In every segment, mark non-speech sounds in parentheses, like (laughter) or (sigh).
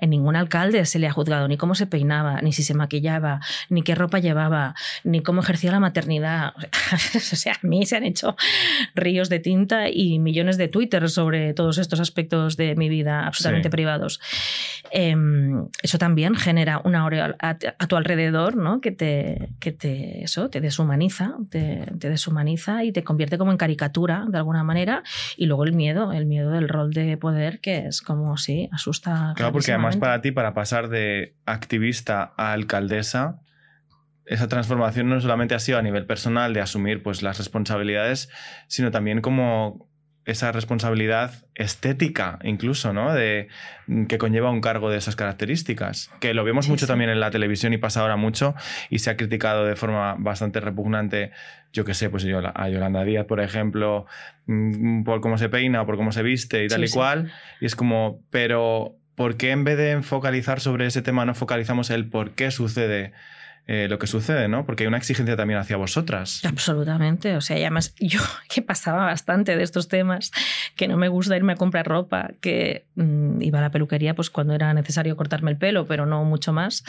En ningún alcalde se le ha juzgado ni cómo se peinaba, ni si se maquillaba, ni qué ropa llevaba, ni cómo ejercía la maternidad. (laughs) o sea, a mí se han hecho ríos de tinta y millones de Twitter sobre todos estos aspectos de mi vida absolutamente privados. Em, eso también genera una a, tu alrededor, ¿no? Que te, que te, eso, te deshumaniza, te, te deshumaniza y te convierte como en caricatura de alguna manera. Y luego el miedo, el miedo del rol de poder que es como, sí, asusta. Claro, porque además para ti, para pasar de activista a alcaldesa, esa transformación no solamente ha sido a nivel personal de asumir pues, las responsabilidades, sino también como esa responsabilidad estética incluso, ¿no? De, mm, que conlleva un cargo de esas características, que lo vemos mucho también en la televisión y pasa ahora mucho y se ha criticado de forma bastante repugnante, yo qué sé, pues yo, a Yolanda Díaz, por ejemplo, mm, por cómo se peina o por cómo se viste y tal y cual, y es como, pero ¿por qué en vez de focalizar sobre ese tema no focalizamos el por qué sucede? Eh, lo que sucede, ¿no? Porque hay una exigencia también hacia vosotras. Absolutamente. O sea, además yo (laughs) que pasaba bastante de estos temas, que no me gusta irme a comprar ropa, que mm, iba a la peluquería pues cuando era necesario cortarme el pelo, pero no mucho más.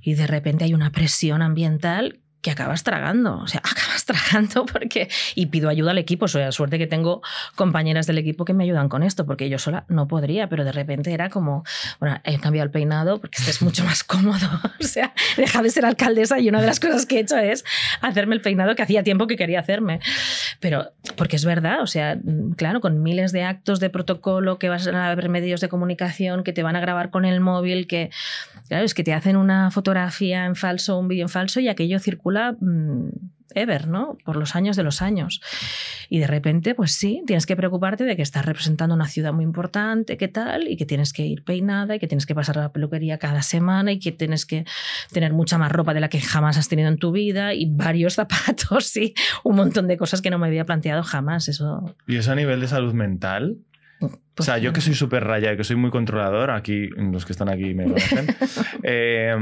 Y de repente hay una presión ambiental que acabas tragando, o sea, (laughs) acabas tragando porque... Y pido ayuda al equipo, soy la suerte que tengo compañeras del equipo que me ayudan con esto, porque yo sola no podría, pero de repente era como, bueno, he cambiado el peinado porque este es mucho más cómodo, (laughs) o sea, deja de ser alcaldesa y una de las cosas que he hecho es hacerme el peinado que hacía tiempo que quería hacerme. Pero, porque es verdad, o sea, claro, con miles de actos de protocolo que vas a ver medios de comunicación, que te van a grabar con el móvil, que, claro, es que te hacen una fotografía en falso, un vídeo en falso y aquello circula Mm, ever, ¿no? Por los años de los años. Y de repente, pues sí, tienes que preocuparte de que estás representando una ciudad muy importante, qué tal, y que tienes que ir peinada, y que tienes que pasar a la peluquería cada semana, y que tienes que tener mucha más ropa de la que jamás has tenido en tu vida, y varios (laughs) zapatos, y un montón de cosas que no me había planteado jamás. Eso. ¿Y eso a nivel de salud mental? o sea, yo que soy súper raya, que soy muy controlador, aquí los que están aquí me conocen, (laughs) eh,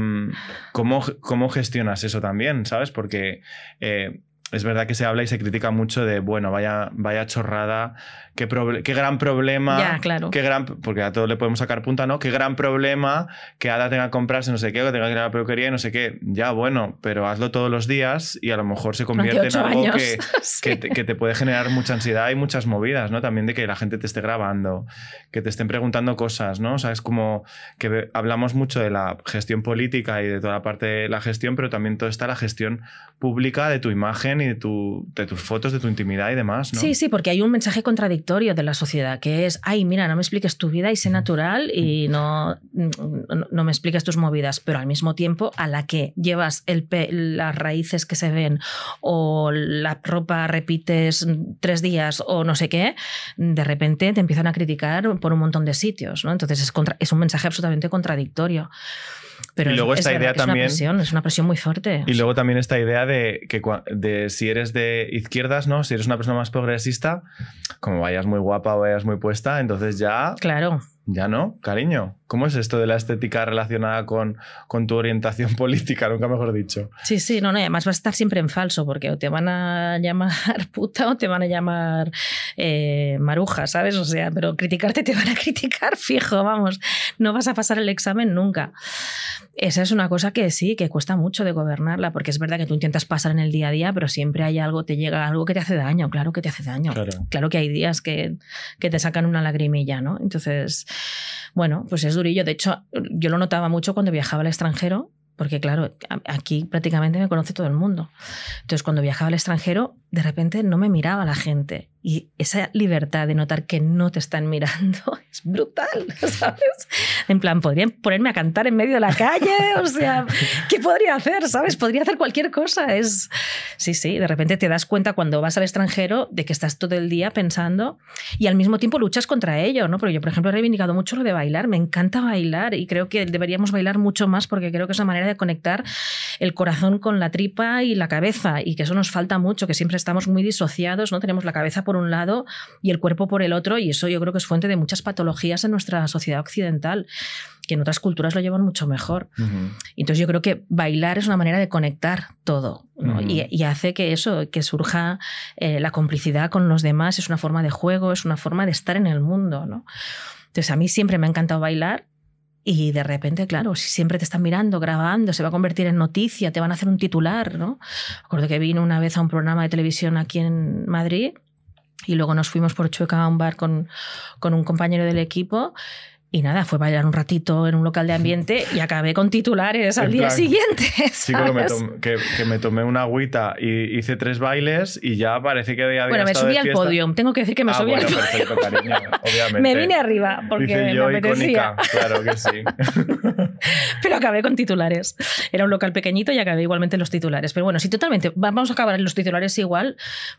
¿cómo, gestionas eso también? ¿Sabes? Porque eh, es verdad que se habla y se critica mucho de, bueno, vaya, vaya chorrada, qué, gran problema. claro. Qué gran, porque a todo le podemos sacar punta, ¿no? Qué gran problema que Ada tenga que comprarse no sé qué, o que tenga que ir a la peluquería y no sé qué. Ya, bueno, pero hazlo todos los días y a lo mejor se convierte en algo (laughs) que, te, puede generar mucha ansiedad y muchas movidas, ¿no? También de que la gente te esté grabando, que te estén preguntando cosas, ¿no? O sea, es como que hablamos mucho de la gestión política y de toda la parte de la gestión, pero también toda está la gestión pública de tu imagen de, tus fotos, de tu intimidad y demás, Sí, sí, porque hay un mensaje contradictorio de la sociedad que es, ay, mira, no me expliques tu vida y sé natural y no, no, me expliques tus movidas, pero al mismo tiempo a la que llevas las raíces que se ven o la ropa repites tres días o no sé qué, de repente te empiezan a criticar por un montón de sitios, ¿no? Entonces es, es un mensaje absolutamente contradictorio. Pero y luego es, esta idea también. Es una, presión, es una presión muy fuerte. Y luego también esta idea de que de si eres de izquierdas, ¿no? Si eres una persona más progresista, como vayas muy guapa o vayas muy puesta, entonces ya. Claro. Ya no, cariño. ¿Cómo es esto de la estética relacionada con, con tu orientación (laughs) política, nunca mejor dicho? Sí, sí, no, no, además vas a estar siempre en falso, porque o te van a llamar (laughs) puta o te van a llamar eh, maruja, ¿sabes? O sea, pero criticarte te van a (laughs) criticar fijo, vamos no vas a pasar el examen nunca. Esa es una cosa que sí, que cuesta mucho de gobernarla, porque es verdad que tú intentas pasar en el día a día, pero siempre hay algo, te llega algo que te hace daño, claro que te hace daño. Claro, que hay días que, que te sacan una lagrimilla, ¿no? Entonces, bueno, pues es durillo. De hecho, yo lo notaba mucho cuando viajaba al extranjero, porque claro, aquí prácticamente me conoce todo el mundo. Entonces, cuando viajaba al extranjero, de repente no me miraba la gente. Y esa libertad de notar que no te están mirando (laughs) es brutal, (laughs) ¿sabes? En plan, podrían ponerme a cantar en medio de la calle, o sea, (laughs) ¿qué podría hacer, sabes? Podría hacer cualquier cosa. Es sí, sí, de repente te das cuenta cuando vas al extranjero de que estás todo el día pensando y al mismo tiempo luchas contra ello, ¿no? Pero yo, por ejemplo, he reivindicado mucho lo de bailar, me encanta bailar y creo que deberíamos bailar mucho más porque creo que es una manera de conectar el corazón con la tripa y la cabeza y que eso nos falta mucho, que siempre estamos muy disociados, ¿no? Tenemos la cabeza por un lado y el cuerpo por el otro, y eso yo creo que es fuente de muchas patologías en nuestra sociedad occidental, que en otras culturas lo llevan mucho mejor. Entonces yo creo que bailar es una manera de conectar todo, y, hace que eso, que surja eh, la complicidad con los demás, es una forma de juego, es una forma de estar en el mundo, Entonces a mí siempre me ha encantado bailar y de repente, claro, si siempre te están mirando, grabando, se va a convertir en noticia, te van a hacer un titular, ¿no? Recuerdo que vino una vez a un programa de televisión aquí en Madrid y luego nos fuimos por Chueca a un bar con, con un compañero del equipo y nada, fue bailar un ratito en un local de ambiente y acabé con titulares al día siguiente. Sí, (laughs) Que, me que, me, tomé, una agüita y hice tres bailes y ya parece que había Bueno, me subí al podio. Tengo que decir que me ah, subí al (laughs) Me vine arriba porque me yo claro que sí. (laughs) Pero acabé con titulares. Era un local pequeñito y acabé igualmente en los titulares. Pero bueno, si totalmente vamos a acabar en los titulares igual,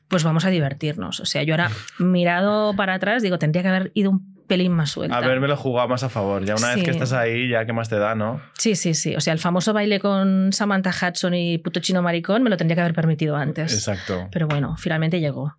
pues vamos a divertirnos. O sea, yo ahora mirado para atrás digo, tendría que haber ido un pelín más suelta. lo jugado más a favor. Ya una vez que estás ahí, ya que más te da, ¿no? Sí, sí, sí. O sea, el famoso baile con Samantha Hudson y puto chino maricón me lo tendría que haber permitido antes. Exacto. Pero bueno, finalmente llegó.